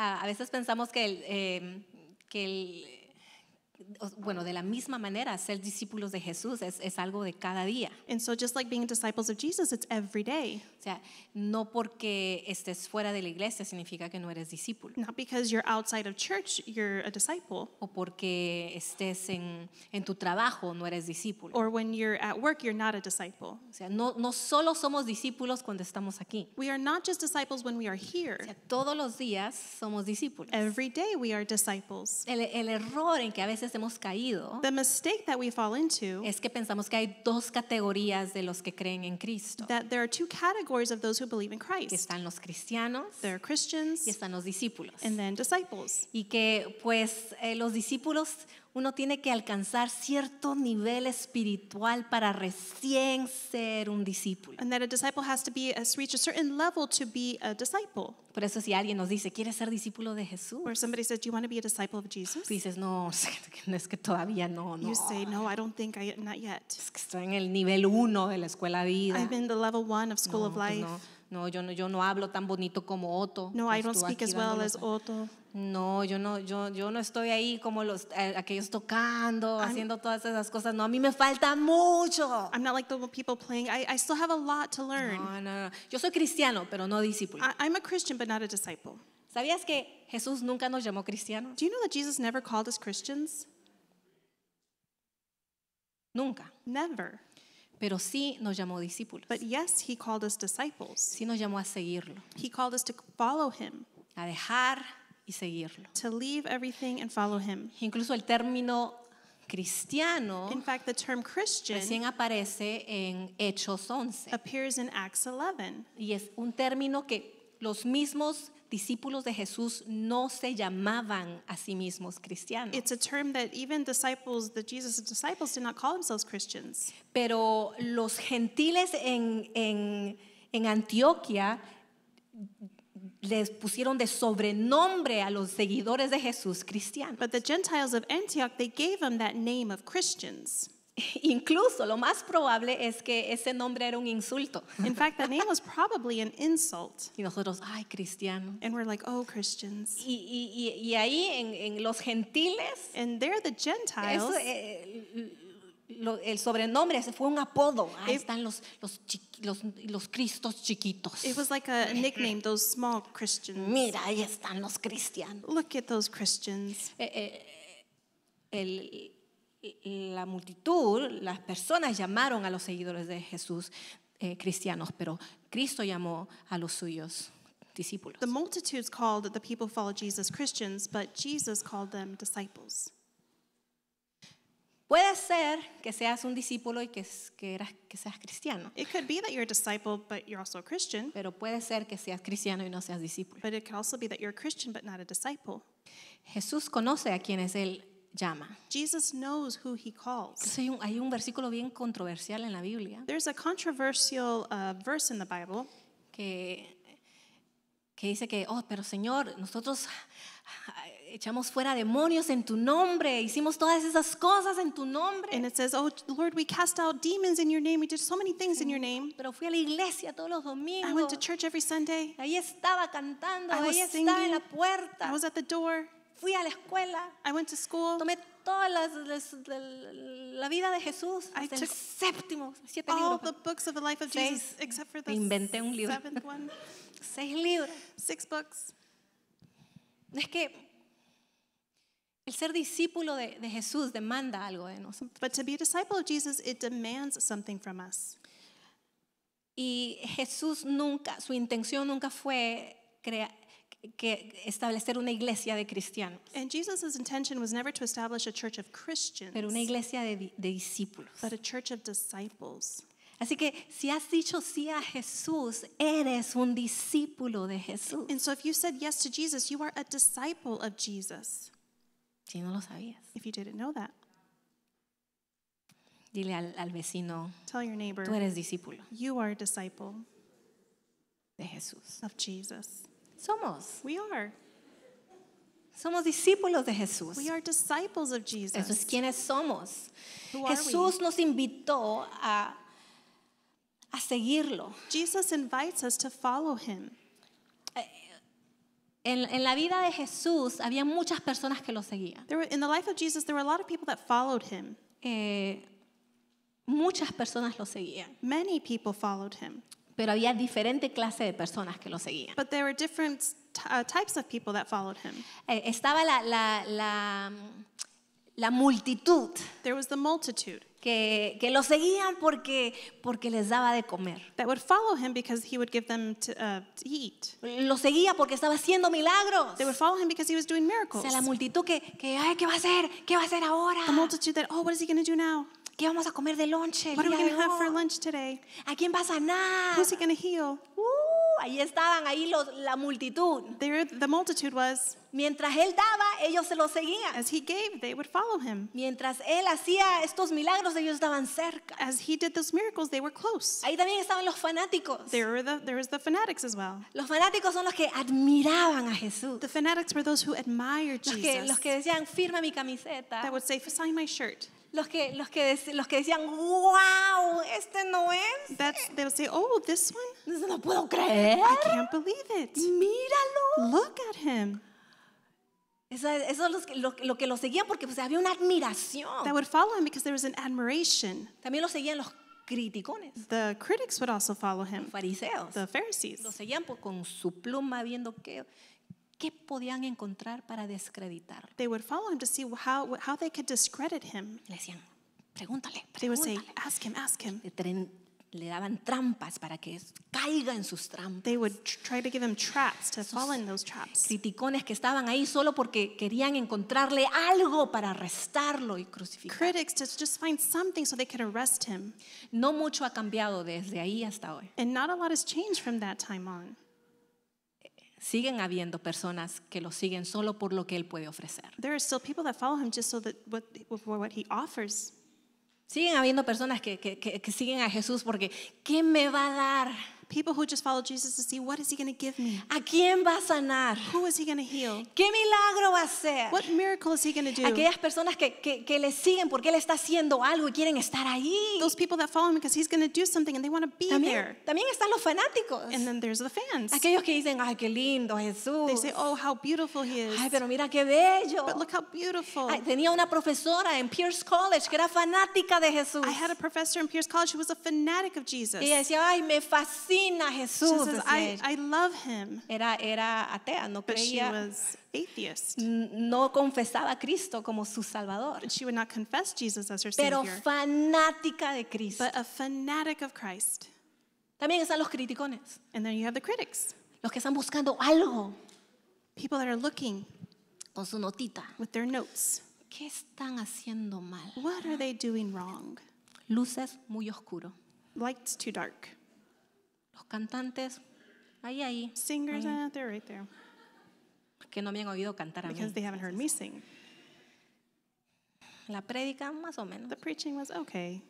a, veces pensamos que el, em, que el bueno, de la misma manera, ser discípulos de Jesús es, es, algo de cada día. And so just like being disciples of Jesus, it's every day. O sea, no porque estés fuera de la iglesia significa que no eres discípulo. Not because you're outside of church, you're a disciple. O porque estés en, en tu trabajo, no eres discípulo. Or when you're at work, you're not a disciple. O sea, no, no solo somos discípulos cuando estamos aquí. We are not just disciples when we are here. O sea, todos los días somos discípulos. Every day we are disciples. El, el error en que a veces hemos caído es que pensamos que hay dos categorías de los que creen en Cristo. Que están los cristianos y están los discípulos. Y que pues eh, los discípulos uno tiene que alcanzar cierto nivel espiritual para recién ser un discípulo. And that a disciple has to be has to reach a certain level to be a disciple. Por eso si alguien nos dice, ¿quieres ser discípulo de Jesús? Or somebody says, do you want to be a disciple of Jesus? dices, no, es que todavía no, no. You say, no, I don't think I not yet. Es que está en el nivel uno de la escuela vida. I'm in the level one of school of pues life. No, yo no, yo no hablo tan bonito como Otto. No, I pues don't speak as well as Otto. No, yo no, yo, yo no estoy ahí como los eh, aquellos tocando, haciendo todas esas cosas. No, a mí me falta mucho. I'm not like the people playing. I, I still have a lot to learn. No, no, no. Yo soy cristiano, pero no discípulo. I'm a Christian, but not a disciple. ¿Sabías que Jesús nunca nos llamó cristianos? Do you know that Jesus never called us Christians? Nunca. Never. Pero sí nos llamó discípulos. But yes, he called us disciples. Sí nos llamó a seguirlo. He called us to follow him. A dejar y seguirlo. To leave everything and follow him. Incluso el término cristiano in fact, the term Christian recién aparece en Hechos 11. Appears in Acts 11. Y es un término que los mismos discípulos de Jesús no se llamaban a sí mismos cristianos. It's a term that even disciples, the Jesus disciples did not call themselves Christians. Pero los gentiles en, en, en Antioquia les pusieron de sobrenombre a los seguidores de Jesús cristianos. But the Gentiles of Antioch, they gave them that name of Christians. Incluso lo más probable es que ese nombre era un insulto. In fact, the name was probably an insult. Y nosotros, ay, cristiano. And we're like, oh, Christians. Y, y, y ahí en, en, los gentiles. And they're the Gentiles. Eso, eh, eh el sobrenombre ese fue un apodo. Ahí están los los, los, los, cristos chiquitos. It was like a nickname, those small Christians. Mira, ahí están los cristianos. Look at those Christians. Eh, eh, el la multitud, las personas llamaron a los seguidores de Jesús eh, cristianos, pero Cristo llamó a los suyos discípulos. The multitudes called the people followed Jesus Christians, but Jesus called them disciples. Puede ser que seas un discípulo y que, que, eras, que seas cristiano. It could be that you're a disciple, but you're also a Christian. Pero puede ser que seas cristiano y no seas discípulo. But it could also be that you're a Christian, but not a disciple. Jesús conoce a quienes él llama. Jesus knows who he calls. Hay un, hay un versículo bien controversial en la Biblia There's a controversial uh, verse in the Bible que, que dice que, oh, pero Señor, nosotros echamos fuera demonios en tu nombre, hicimos todas esas cosas en tu nombre. and it says, "Oh Lord, we cast out demons in your name. We did so many things in your name." Pero fui a la iglesia todos los domingos. I went to church every Sunday. Ahí estaba cantando, I ahí estaba en la puerta. I was at the door fui a la escuela. I went to school. Tomé toda la, la, la vida de Jesús hasta el séptimo, siete all the books of the life of Jesus except for the Inventé un libro. seventh one. Seis libros. Six books. Es que el ser discípulo de, de Jesús demanda algo de nosotros. But to be a disciple of Jesus, it demands something from us. Y Jesús nunca, su intención nunca fue crear que establecer una iglesia de cristianos. And Jesus's intention was never to establish a church of Christians. Pero una iglesia de, de discípulos. But a church of disciples. Así que si has dicho sí a Jesús, eres un discípulo de Jesús. And so if you said yes to Jesus, you are a disciple of Jesus. Si no lo sabías. If you didn't know that. Dile al, al vecino, Tell your neighbor, tú eres discípulo you are a disciple de Jesús. Of Jesus. Somos. We are. Somos discípulos de Jesús. We are disciples of Jesus. Eso es quienes somos. Who Jesús nos invitó a, a seguirlo. Jesus invites us to follow him. Eh, en, en, la vida de Jesús había muchas personas que lo seguían. There were, in the life of Jesus, there were a lot of people that followed him. Eh, muchas personas lo seguían. Many people followed him. Pero había diferente clase de personas que lo seguían. But there were different uh, types of people that followed him. Eh, estaba la, la, la, la multitud. There was the multitude. Que, que, lo seguían porque, porque les daba de comer. That would follow him because he would give them to, uh, to eat. Lo seguía porque estaba haciendo milagros. They would follow him because he was doing miracles. O sea, la multitud que, que ay, ¿qué va a hacer? ¿Qué va a hacer ahora? The multitude that, oh, what is he going to do now? ¿Qué vamos a comer de lunch? What are we going to have for lunch today? ¿A quién va a sanar? Who's he going to heal? Uh, ahí estaban ahí los, la multitud. There, the multitude was. Mientras él daba, ellos se lo seguían. As he gave, they would follow him. Mientras él hacía estos milagros, ellos estaban cerca. As he did those miracles, they were close. Ahí también estaban los fanáticos. There were the, there was the fanatics as well. Los fanáticos son los que admiraban a Jesús. The fanatics were those who admired los Jesus. Que, los que decían, firma mi camiseta. That would say, sign my shirt. Los que, los, que los que decían, wow, este no es. they would say, oh, this one. No puedo creer. I can't believe it. Míralo. Look at him. Eso, eso es lo, lo, que lo seguían porque pues, había una admiración. they would follow him because there was an admiration. También lo seguían los criticones. The critics would also follow him. Los fariseos. The Pharisees. Lo seguían por, pues, con su pluma viendo que qué podían encontrar para descreditarlo. They would follow him to see how, how they could discredit him. Le decían, pregúntale, pregúntale. They would say, ask him, ask him. Le daban trampas para que caiga en sus trampas. They would try to give him traps to fall in those traps. Criticones que estaban ahí solo porque querían encontrarle algo para arrestarlo y crucificarlo. Critics to just find something so they could arrest him. No mucho ha cambiado desde ahí hasta hoy. And not a lot has changed from that time on siguen habiendo personas que lo siguen solo por lo que él puede ofrecer. Siguen habiendo personas que, que, que, que siguen a Jesús porque ¿qué me va a dar? People who just follow Jesus to see what is he going to give me? ¿A quién va a sanar? Who is he going to heal? ¿Qué milagro va a hacer? What miracle is he going to do? Aquellas personas que, que, que le siguen porque él está haciendo algo y quieren estar ahí. Those people that follow him because he's going to do something and they want to be también, there. También están los fanáticos. And then there's the fans. Aquellos que dicen, "Ay, qué lindo Jesús." They say, "Oh, how beautiful he is." Ay, pero mira qué bello. But look how beautiful. Ay, tenía una profesora en Pierce College que era fanática de Jesús. I had a professor in Pierce College who was a fanatic of Jesus. Y ella decía, "Ay, me fascina Jesús. I, I love him. Era, era atea, no but creía. She was atheist. No confesaba a Cristo como su Salvador. Pero she would not confess Jesus as her Pero fanática de Cristo. But a fanatic of Christ. También están los criticones. And then you have the critics. Los que están buscando algo. People that are looking. Con su notita. With their notes. ¿Qué están haciendo mal? What are they doing wrong? Luces muy oscuro. Lights too dark. Los cantantes, ahí, ahí. Singers, ahí. Uh, they're right there. Que no me han oído cantar a mí. Because they haven't heard me sing. La prédica, más o menos. The preaching was okay.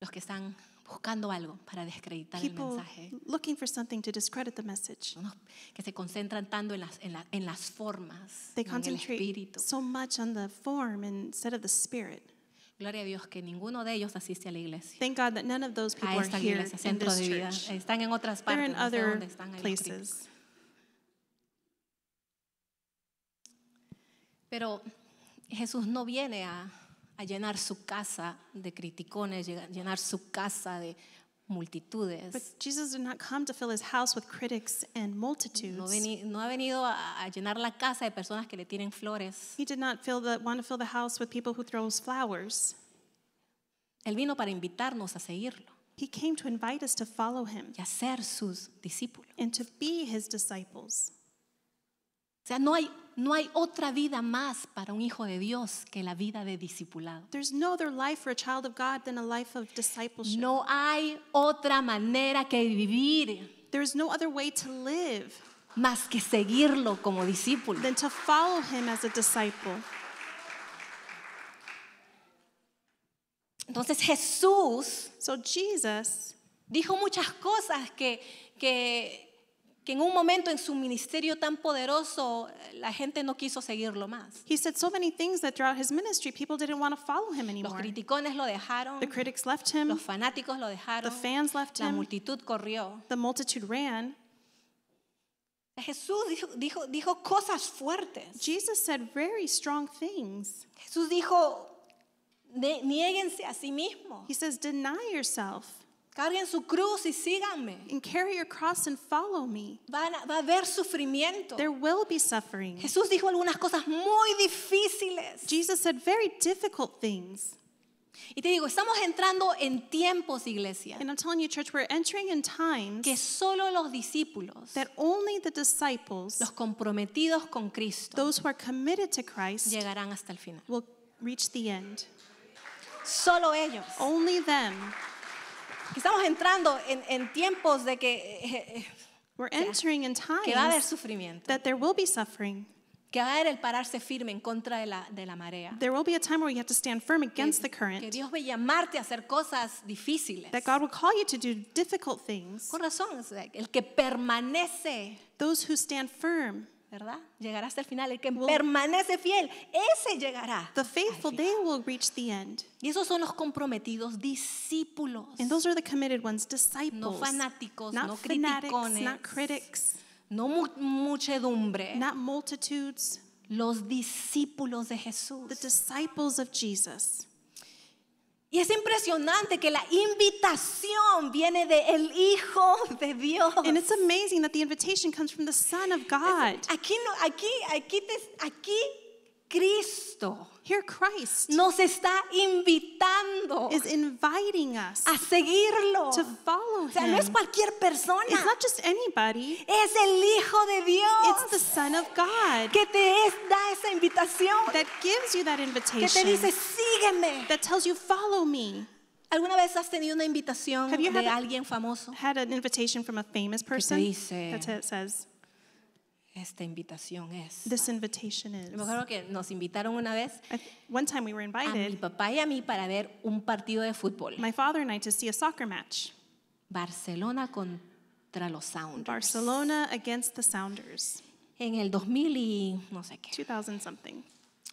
Los que están buscando algo para descreditar People el mensaje. Looking for something to discredit the message. No, que se concentran tanto en las, en, la, en las formas, They en concentrate el espíritu. So much on the form instead of the spirit. Gloria a Dios que ninguno de ellos asiste a la iglesia. Thank God that none of those people are here in this church. Están en otras partes, in other no sé están, places. Pero Jesús no viene a, a llenar su casa de criticones, llenar su casa de multitudes. But Jesus did not come to fill his house with critics and multitudes. No, veni, no ha venido a, a, llenar la casa de personas que le tienen flores. He did not fill the, want to fill the house with people who throw flowers. Él vino para invitarnos a seguirlo. He came to invite us to follow him. Y a ser sus discípulos. And to be his disciples. O sea, no hay, no hay otra vida más para un hijo de Dios que la vida de discipulado. no hay otra manera que vivir no other way to live más que seguirlo como discípulo. to follow him as a disciple. Entonces Jesús So Jesus dijo muchas cosas que, que que en un momento en su ministerio tan poderoso la gente no quiso seguirlo más. He said so many things that throughout his ministry people didn't want to follow him anymore. Los criticones lo dejaron. The critics left him. Los fanáticos lo dejaron. The fans left him. La multitud corrió. The multitude ran. Jesús dijo, dijo, cosas fuertes. Jesus said very strong things. Jesús dijo, niéguense a sí mismo. He says, deny yourself. Carguen su cruz y síganme. And carry your cross and follow me. Van a, va a haber sufrimiento. There will be suffering. Jesús dijo algunas cosas muy difíciles. Jesus said very difficult things. Y te digo, estamos entrando en tiempos, iglesia. And I'm telling you, church, we're entering in times que solo los discípulos, that only the disciples, los comprometidos con Cristo, those who are committed to Christ, llegarán hasta el final. Will reach the end. Solo ellos. Only them estamos entrando en, en tiempos de que eh, eh, eh, We're entering in times que va a haber sufrimiento. that there will be suffering. Que va a haber el pararse firme en contra de la, de la marea. There will be a time where you have to stand firm against the Que Dios va a llamarte a hacer cosas difíciles. That God will call you to do difficult things. Con razón, el que permanece Those who stand firm ¿verdad? Llegará hasta el final. El que will, permanece fiel, ese llegará. The faithful, they will reach the end. Y esos son los comprometidos, discípulos. And those are the committed ones, disciples. No fanáticos, not no fanatics, criticones. Not critics. No mu muchedumbre. Not multitudes. Los discípulos de Jesús. The disciples of Jesus. Y es impresionante que la invitación viene del el Hijo de Dios. And it's amazing that the invitation comes from the Son of God. Aquí, aquí, aquí, aquí Cristo Here Christ nos está invitando is inviting us a seguirlo. To follow him. O sea, no es cualquier persona. It's not just anybody. Es el Hijo de Dios. It's the Son of God. Que te es, da esa invitación. That gives you that invitation. Que te dice, sígueme. That tells you, follow me. ¿Alguna vez has tenido una invitación de alguien famoso? Had an invitation from a famous person? Que te dice, that says, esta invitación es. This invitation is. Me acuerdo que nos invitaron una vez. One time we were invited. A mi papá y a mí para ver un partido de fútbol. My father and I to see a soccer match. Barcelona contra los Sounders. Barcelona against the Sounders. En el 2000 y no sé qué. 2000 something.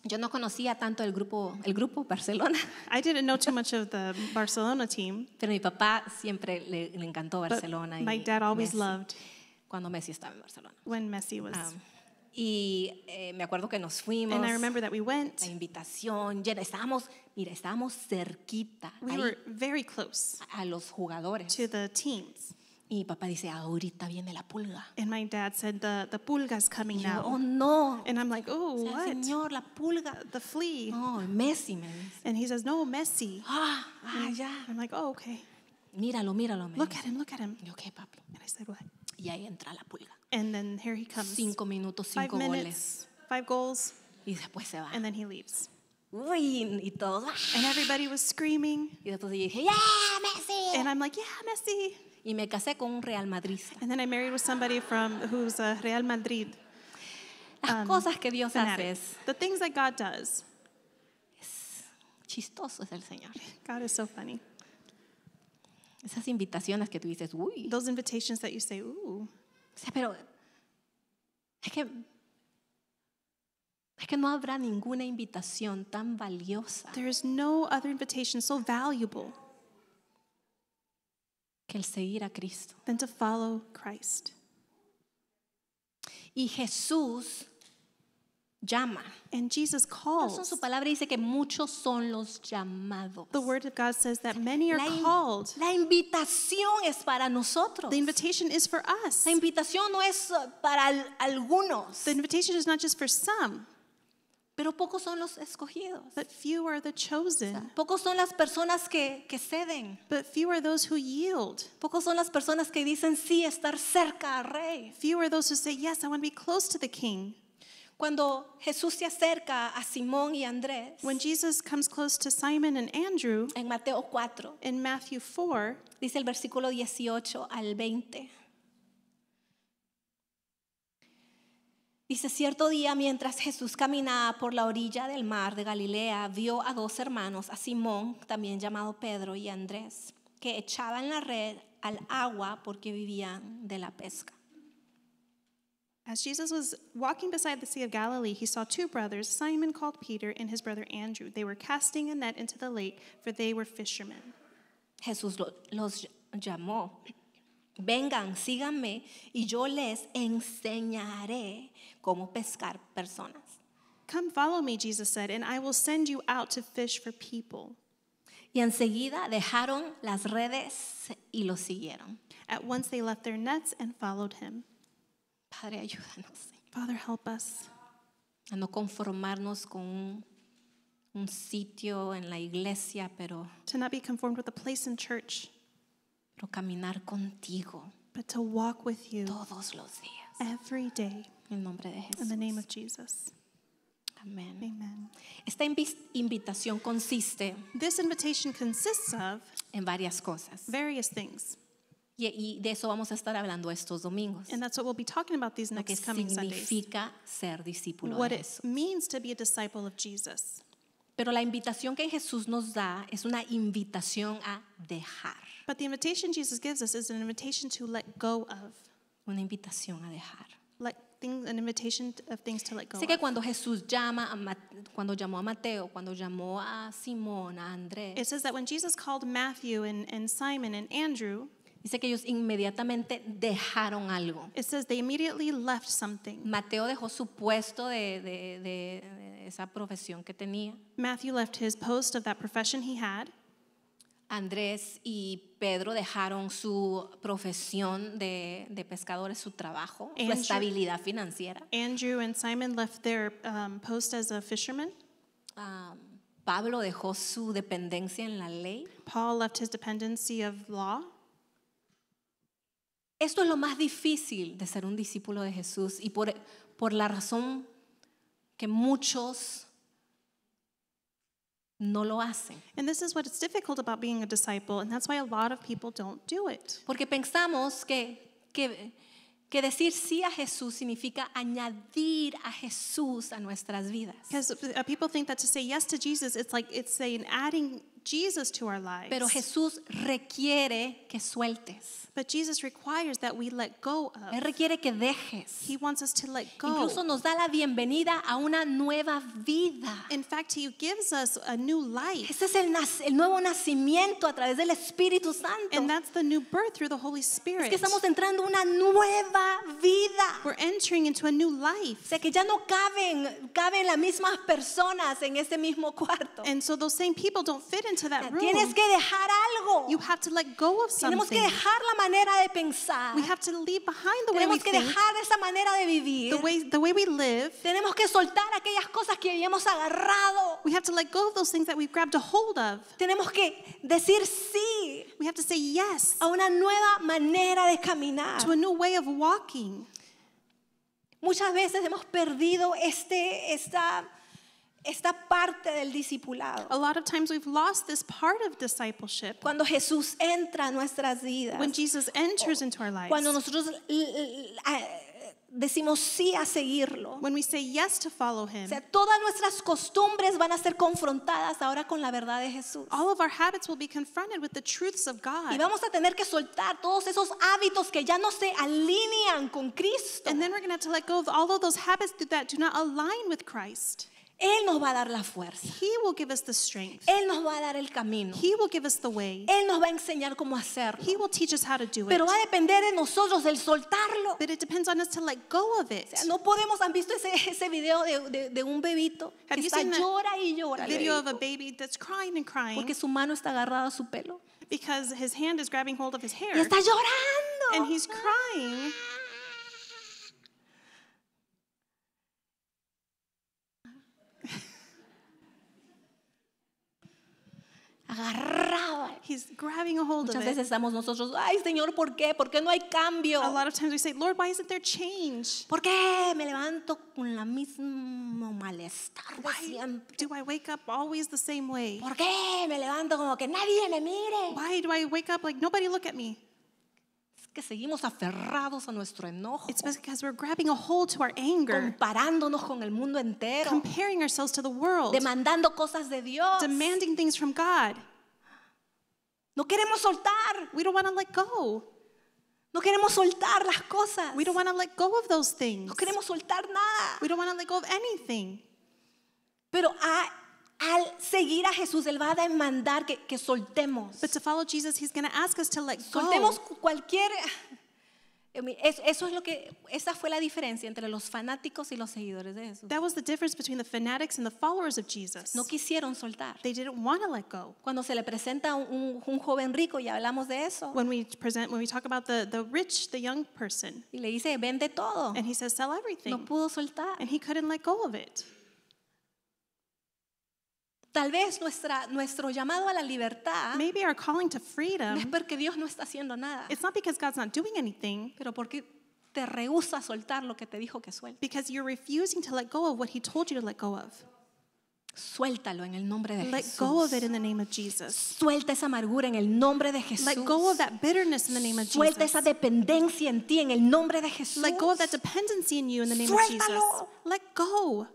Yo no conocía tanto el grupo, el grupo Barcelona. I didn't know too much of the Barcelona team. Pero mi papá siempre le, le encantó Barcelona. But y my dad always loved cuando Messi estaba en Barcelona. When Messi was. Um, y eh, me acuerdo que nos fuimos. And I remember that we went. La invitación llena. Estábamos, mira, estábamos cerquita. We ahí, were very close. A los jugadores. To the teams. Y papá dice, ahorita viene la pulga. And my dad said, the, the pulga is coming yo, now. Oh, no. And I'm like, oh, o sea, what? Señor, la pulga. The flea. Oh, Messi, man. And he says, no, Messi. Ah, ah, ya. Yeah. I'm like, oh, okay. Míralo, míralo. Me look at him, look at him. Yo, okay, papi. And I said, what? Y ahí entra la pulga. And then here he comes. Cinco minutos, Five cinco minutes, goles. five goals, Y después se va. and then he leaves. Win, y todo. And everybody was screaming. Y después yo dije, ¡Yeah, Messi! And I'm like, yeah, Messi. Y me casé con un Real Madridista. And then I married with somebody from who's a Real Madrid Las Um, cosas que Dios hace fanatic. es The things that God does, Es chistoso es el Señor. God is so funny. Esas invitaciones que tú dices, uy. Those invitations that you say, ooh. O pero es que es que no habrá ninguna invitación tan valiosa. There is no other invitation so valuable que el seguir a Cristo. Than to follow Christ. Y Jesús llama. And Jesus calls. Entonces, su palabra dice que muchos son los llamados. The word of God says that many are la in, called. La invitación es para nosotros. The invitation is for us. La invitación no es uh, para algunos. The invitation is not just for some. Pero pocos son los escogidos. But few are the chosen. O sea, pocos son las personas que, que ceden. But few are those who yield. Pocos son las personas que dicen sí estar cerca al rey. Few are those who say yes, I want to be close to the king. Cuando Jesús se acerca a Simón y Andrés, when Jesus comes close to Simon and Andrew, en Mateo 4, Matthew 4, dice el versículo 18 al 20. Dice, cierto día mientras Jesús caminaba por la orilla del mar de Galilea, vio a dos hermanos, a Simón, también llamado Pedro, y Andrés, que echaban la red al agua porque vivían de la pesca. As Jesus was walking beside the Sea of Galilee, he saw two brothers, Simon called Peter and his brother Andrew. They were casting a net into the lake, for they were fishermen. Jesús los llamó. Vengan, síganme, y yo les enseñaré cómo pescar personas. Come follow me, Jesus said, and I will send you out to fish for people. Y enseguida dejaron las redes y lo siguieron. At once they left their nets and followed him. Padre, ayúdanos. Father, help us. A no conformarnos con un, un sitio en la iglesia, pero To not be conformed with a place in church, pero caminar contigo but to walk with you todos los días. every day. En el nombre de Jesús, In the name of Jesus. Amén. Amen. Esta invitación consiste This invitation consists of en varias cosas. various things. Y, y, de eso vamos a estar hablando estos domingos. And that's what we'll be talking about these next Lo que significa ser discípulo what de Jesús. It means to be a disciple of Jesus. Pero la invitación que Jesús nos da es una invitación a dejar. But the invitation Jesus gives us is an invitation to let go of. Una invitación a dejar. Let Things, an invitation of things to let go Sé que cuando Jesús llama a, cuando llamó a Mateo, cuando llamó a Simón, a Andrés. It says that when Jesus called Matthew and, and Simon and Andrew. Dice que ellos inmediatamente dejaron algo. It says they immediately left something. Mateo dejó su puesto de, de, de, esa profesión que tenía. Matthew left his post of that profession he had. Andrés y Pedro dejaron su profesión de, de pescadores, su trabajo, su estabilidad financiera. Andrew and Simon left their um, post as a fisherman. Um, Pablo dejó su dependencia en la ley. Paul left his dependency of law. Esto es lo más difícil de ser un discípulo de Jesús y por, por la razón que muchos no lo hacen. And this is what it's a disciple and that's a lot of people don't Porque pensamos que, que que decir sí a Jesús significa añadir a Jesús a nuestras vidas. Because uh, people think that to say yes to Jesus it's like it's saying adding Jesus to our lives. Pero Jesús requiere que sueltes. But Jesus requires that we let go of. Él requiere que dejes. He wants us to let go. Incluso nos da la bienvenida a una nueva vida. In fact, he gives us a new life. Ese es el, el nuevo nacimiento a través del Espíritu Santo. And that's the new birth through the Holy Spirit. Es que estamos entrando una nueva vida. We're entering into a new life. O que ya no caben caben las mismas personas en ese mismo cuarto. And so those same people don't fit in eh, tienes que dejar algo. Tenemos que dejar la manera de pensar. Tenemos que dejar esa manera de vivir. The way, we live. Tenemos que soltar aquellas cosas que habíamos agarrado. We have to let go of those things that we've grabbed hold of. Tenemos que decir sí. A una nueva manera de caminar. To a new way of walking. Muchas veces hemos perdido este, esta esta parte del discipulado. A lot of times we've lost this part of discipleship. Cuando Jesús entra a nuestras vidas. When Jesus enters into our lives. Cuando nosotros decimos sí a seguirlo. When we say yes to follow him. O sea, todas nuestras costumbres van a ser confrontadas ahora con la verdad de Jesús. All of our habits will be confronted with the truths of God. Y vamos a tener que soltar todos esos hábitos que ya no se alinean con Cristo. And then we're going to have to let go of all of those habits that do not align with Christ. Él nos va a dar la fuerza. He will give us the strength. Él nos va a dar el camino. He will give us the way. Él nos va a enseñar cómo hacerlo. He will teach us how to do it. Pero va a depender de nosotros el soltarlo. But it depends on us to let go of it. O sea, no podemos, ¿han visto ese, ese video de, de, de un bebito Have que está llora y llora? Video of a baby that's crying and crying. Porque su mano está agarrada a su pelo. Because his hand is grabbing hold of his hair. Y está llorando. And he's crying. Ah. agarraba. He's grabbing a hold Muchas veces estamos nosotros, ay Señor, ¿por qué? ¿Por qué no hay cambio? A lot of times we say, Lord, why isn't there change? ¿Por qué me levanto con la misma malestar why siempre? Do I wake up always the same way? ¿Por qué me levanto como que nadie me mire? Why do I wake up like nobody look at me? que seguimos aferrados a nuestro enojo. It's because we're grabbing a hold to our anger. Comparándonos con el mundo entero. Comparing ourselves to the world. Demandando cosas de Dios. Demanding things from God. No queremos soltar. We don't want to let go. No queremos soltar las cosas. We don't want to let go of those things. No queremos soltar nada. We don't want to let go of anything. Pero hay al seguir a Jesús, Él va a demandar que, que soltemos. But to follow Jesus, He's going to ask us to let go. Soltemos cualquier... Eh, eso es lo que, esa fue la diferencia entre los fanáticos y los seguidores de Jesús. That was the difference between the fanatics and the followers of Jesus. No quisieron soltar. They didn't want to let go. Cuando se le presenta un, un joven rico y hablamos de eso. When we present, when we talk about the, the rich, the young person. Y le dice vende todo. And he says sell everything. No pudo soltar. And he couldn't let go of it. Tal vez nuestra, nuestro llamado a la libertad Maybe our calling to freedom, no es porque Dios no está haciendo nada, it's not because God's not doing anything, pero porque te rehúsa a soltar lo que te dijo que suelte. because you're refusing to let go of what He told you to let go of. Suéltalo en el nombre de Let go of it in the name of Jesus. Suelta esa amargura en el nombre de Jesús. Let go of that bitterness in the name of Suelta esa dependencia en ti en el nombre de Jesús. Let go of that dependency in you in the name of Jesus. Let go.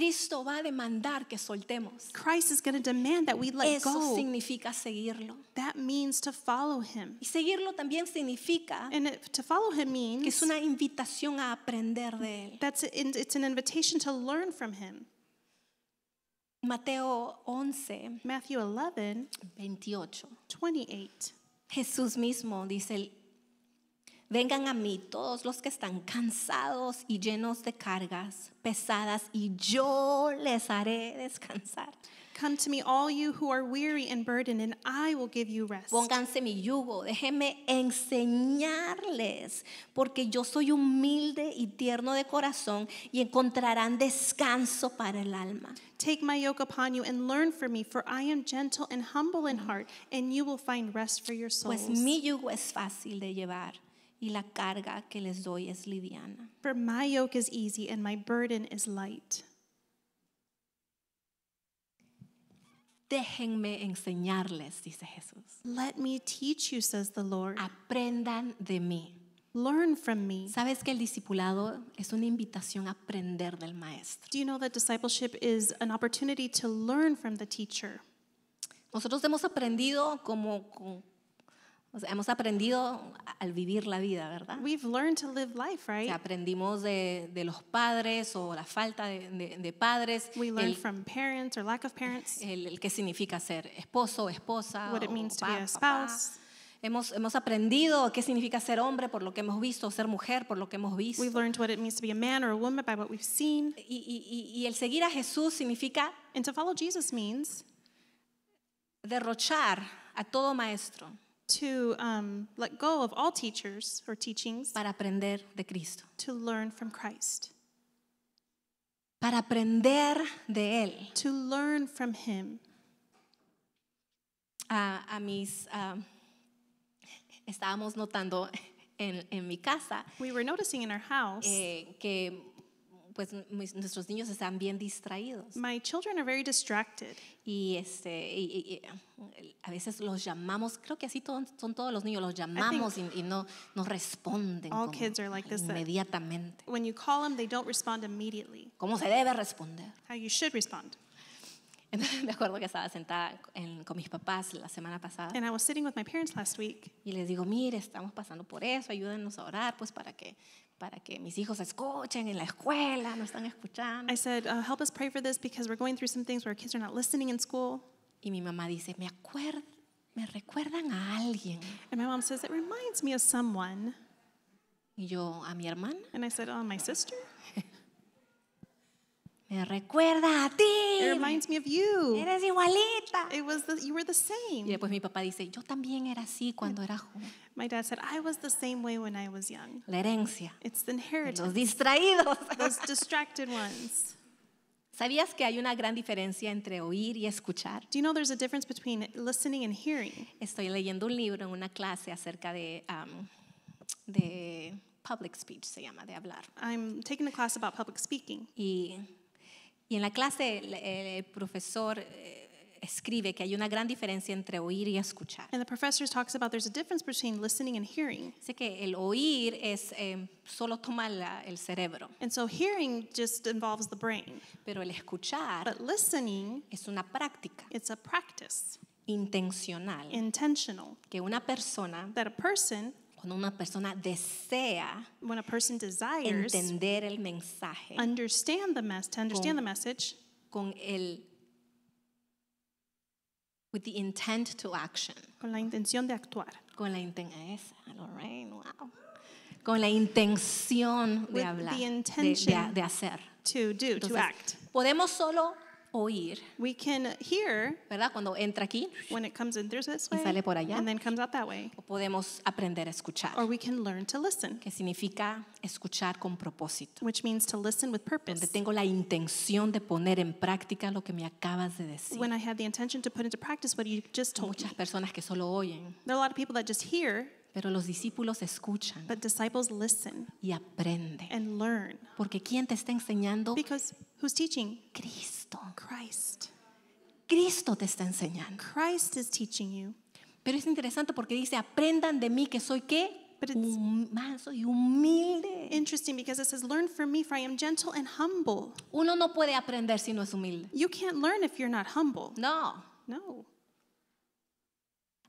Cristo va a demandar que soltemos. Christ is going to demand that we let Eso go. significa seguirlo. That means to follow him. Y seguirlo también significa And it, to follow him means que es una invitación a aprender de él. That's a, it's an invitation to learn from him. Mateo 11, Matthew 11, 28. 28. Jesús mismo dice, Vengan a mí todos los que están cansados y llenos de cargas pesadas y yo les haré descansar. Come to me all you who are weary and burdened and I will give you rest. Pónganse mi yugo, déjenme enseñarles, porque yo soy humilde y tierno de corazón y encontrarán descanso para el alma. Take my yoke upon you and learn from me, for I am gentle and humble in heart, and you will find rest for your pues souls. Pues mi yugo es fácil de llevar y la carga que les doy es liviana. For my yoke is easy and my burden is light. Déjenme enseñarles, dice Jesús. Let me teach you, says the Lord. Aprendan de mí. Learn from me. Sabes que el discipulado es una invitación a aprender del maestro. Do you know that discipleship is an opportunity to learn from the teacher? Nosotros hemos aprendido como, o sea, hemos aprendido al vivir la vida, ¿verdad? We've learned to live life, right? O sea, aprendimos de, de, los padres o la falta de, de, de padres. We learned el, from parents or lack of parents. El, el qué significa ser esposo, o esposa, What o it means papá, to be a spouse. Hemos, hemos, aprendido qué significa ser hombre por lo que hemos visto, ser mujer por lo que hemos visto. We've learned what it means to be a man or a woman by what we've seen. Y, y, y el seguir a Jesús significa And to follow Jesus means derrochar a todo maestro. to um, let go of all teachers or teachings para aprender de Cristo. To learn from Christ. Para aprender de él. To learn from him. Uh, a mis um, estábamos notando en, en mi casa we were noticing in our house eh, que pues nuestros niños están bien distraídos. My children are very distracted. Y este a veces los llamamos, creo que así son todos los niños, los llamamos y, no nos responden all kids are like this, inmediatamente. When you call them, they don't respond immediately. ¿Cómo se debe responder? How you should respond. Me acuerdo que estaba sentada con mis papás la semana pasada. I was sitting with my parents last week. Y les digo, mire, estamos pasando por eso, ayúdenos a orar, pues para que para que mis hijos escuchen en la escuela, no están escuchando. I said, uh, help us pray for this because we're going through some things where our kids are not listening in school. Y mi mamá dice, me acuerdo, me recuerdan a alguien. And my mom says, it reminds me of someone. Y yo, a mi hermana. And I said, oh, my sister. Me recuerda a ti. It reminds me of you. Eres igualita. It was the, you were the same. Y después mi papá dice, yo también era así cuando era joven. My dad said, I was the same way when I was young. La herencia. It's the inheritance. Los distraídos. Those distracted ones. ¿Sabías que hay una gran diferencia entre oír y escuchar? Do you know there's a difference between listening and hearing? Estoy leyendo un libro en una clase acerca de, um, de public speech, se llama, de hablar. I'm taking a class about public speaking. Y y en la clase el, profesor eh, escribe que hay una gran diferencia entre oír y escuchar. el the professor talks about there's a difference between listening and hearing. Dice que el oír es eh, solo toma el cerebro. And so hearing just involves the brain. Pero el escuchar listening es una práctica. It's a practice intencional intentional que una persona that a person cuando una persona desea when a person entender el mensaje understand the mess to understand con, the message con el with the intent to action con la intención de actuar con la intención wow con la intención de hablar de, de, hacer to do to act podemos solo oír. We can hear, ¿verdad? Cuando entra aquí when it comes in through this way, y sale por allá. And then comes out that way. O podemos aprender a escuchar. Or we can learn to listen. Que significa escuchar con propósito. Which means to listen with purpose. Donde tengo la intención de poner en práctica lo que me acabas de decir. When I have the intention to put into practice what you just told Muchas personas que solo oyen. There are a lot of people that just hear. Pero los discípulos escuchan y aprenden. Porque quien te está enseñando, Cristo. Cristo te está enseñando. Pero es interesante porque dice, aprendan de mí que soy qué? humilde. Learn for I am gentle and humble. Uno no puede aprender si no es humilde. You humble. No, No.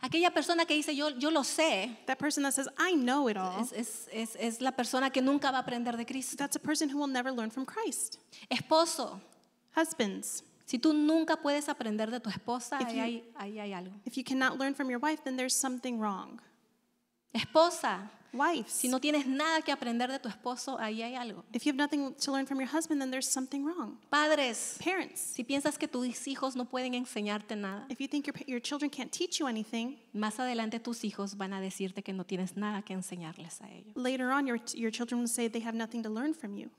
Aquella persona que dice yo, yo lo sé That person that says, I know it all, es, es- es- la persona que nunca va a aprender de Cristo. that's a person who will never learn from Christ. Esposo, Husbands, si tú nunca puedes aprender de tu esposa, If you- hay, hay algo. if you cannot learn from your wife, then there's something wrong. Esposa, Wives. Si no tienes nada que aprender de tu esposo, ahí hay algo. If you have nothing to learn from your husband, then there's something wrong. Padres. Parents. Si piensas que tus hijos no pueden enseñarte nada. If you think your, your children can't teach you anything. Más adelante tus hijos van a decirte que no tienes nada que enseñarles a ellos. Later on, your, your children will say they have nothing to learn from you.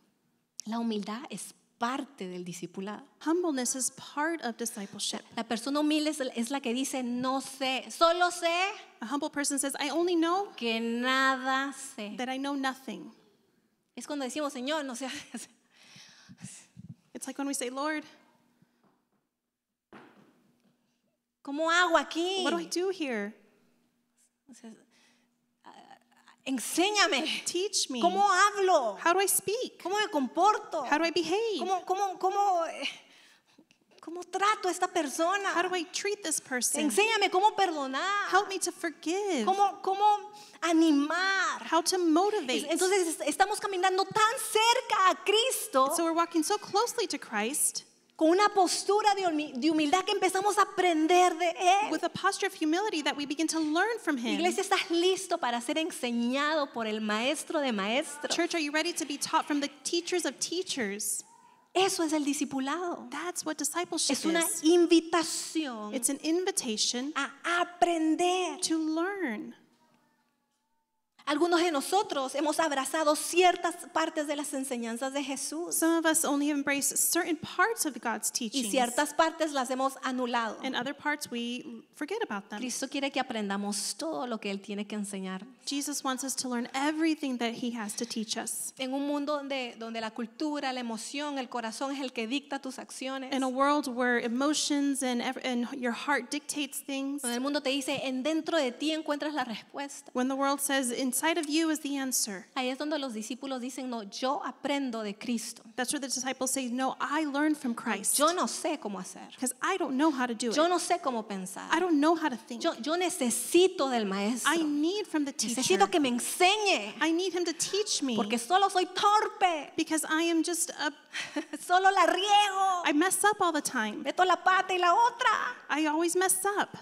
La humildad es parte del discipulado. Humbleness is part of discipleship. La persona humilde es la que dice no sé, solo sé. A humble person says, I only know que nada sé. That I know nothing. Es cuando decimos, Señor, no sé. It's like when we say, Lord, ¿cómo hago aquí? What do I do here? Enséñame. Teach me. ¿Cómo hablo? How do I speak? ¿Cómo me comporto? How do I behave? ¿Cómo, cómo, cómo, eh, ¿Cómo trato a esta persona? How do I treat this person? Enséñame cómo perdonar. Help me to forgive. ¿Cómo, cómo animar? How to motivate. Entonces estamos caminando tan cerca a Cristo. So we're walking so closely to Christ con una postura de humildad que empezamos a aprender de él. With a posture of humility that we begin to learn from him. Iglesia, ¿estás listo para ser enseñado por el maestro de maestros? Church, are you ready to be taught from the teachers of teachers? Eso es el discipulado. That's what discipleship es una invitación It's an invitation a aprender. To learn. Algunos de nosotros hemos abrazado ciertas partes de las enseñanzas de Jesús. Y ciertas partes las hemos anulado. And other parts we forget about Cristo quiere que aprendamos todo lo que él tiene que enseñar. En un mundo donde donde la cultura, la emoción, el corazón es el que dicta tus acciones. In world Cuando el mundo te dice en dentro de ti encuentras la respuesta. When world inside of you is the answer. Ahí es donde los discípulos dicen, no, yo aprendo de Cristo. That's where the disciples say, no, I learn from Christ. Yo no sé cómo hacer. Because I don't know how to do it. Yo no sé cómo pensar. I don't know how to think. Yo, yo necesito del maestro. I need from the teacher. Necesito que me enseñe. I need him to teach me. Porque solo soy torpe. Because I am just a solo la riego. I mess up all the time. Meto la pata y la otra. I always mess up.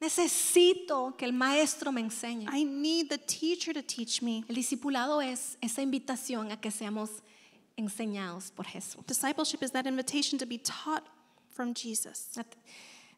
Necesito que el maestro me enseñe. I need the teacher to teach me. El discipulado es esa invitación a que seamos enseñados por Jesús. Discipleship is that invitation to be taught from Jesus.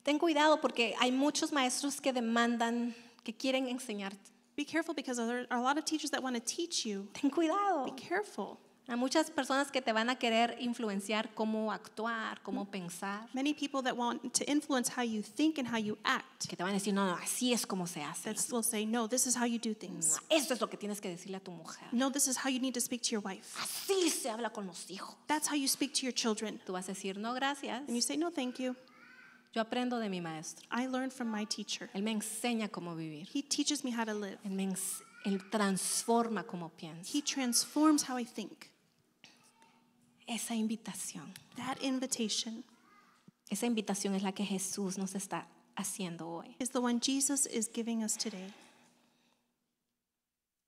Ten cuidado porque hay muchos maestros que demandan, que quieren enseñarte. Be careful because there are a lot of teachers that want to teach you. Ten cuidado. Be careful. Hay muchas personas que te van a querer influenciar cómo actuar, cómo mm. pensar. Many people that want to influence how you think and how you act. Que te van a decir, no, no, así es como se hace. That will say, no, this is how you do things. No, esto es lo que tienes que decirle a tu mujer. No, this is how you need to speak to your wife. Así se habla con los hijos. That's how you speak to your children. Tú vas a decir, no, gracias. And you say, no, thank you. Yo aprendo de mi maestro. I learn from my teacher. Él me enseña cómo vivir. He teaches me how to live. Él, me él transforma cómo pienso. He transforms how I think esa invitación. That invitation esa invitación es la que Jesús nos está haciendo hoy. Is one Jesus is giving us today.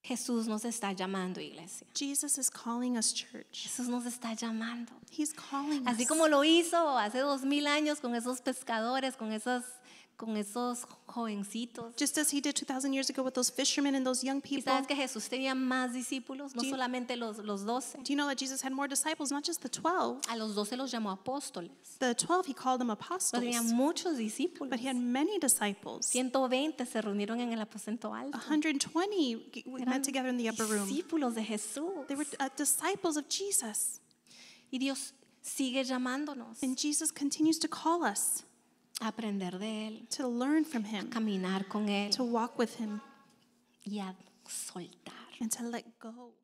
Jesús nos está llamando, iglesia. Jesus is calling us, church. Jesús nos está llamando. He's calling Así como lo hizo hace dos mil años con esos pescadores, con esas con esos jovencitos. Just as he did 2000 years ago with those fishermen and those young people. sabes que Jesús tenía más discípulos, no solamente los los 12. Do you know that Jesus had more disciples, not just the 12? A los 12 los llamó apóstoles. The 12 he called them apostles. Pero tenía muchos discípulos. But he had many disciples. 120 se reunieron en el aposento alto. 120 Eran met together in the upper room. Discípulos de Jesús. They were uh, disciples of Jesus. Y Dios sigue llamándonos. And Jesus continues to call us aprender de él, to learn from him, caminar con él, to walk with him, y a soltar, and to let go.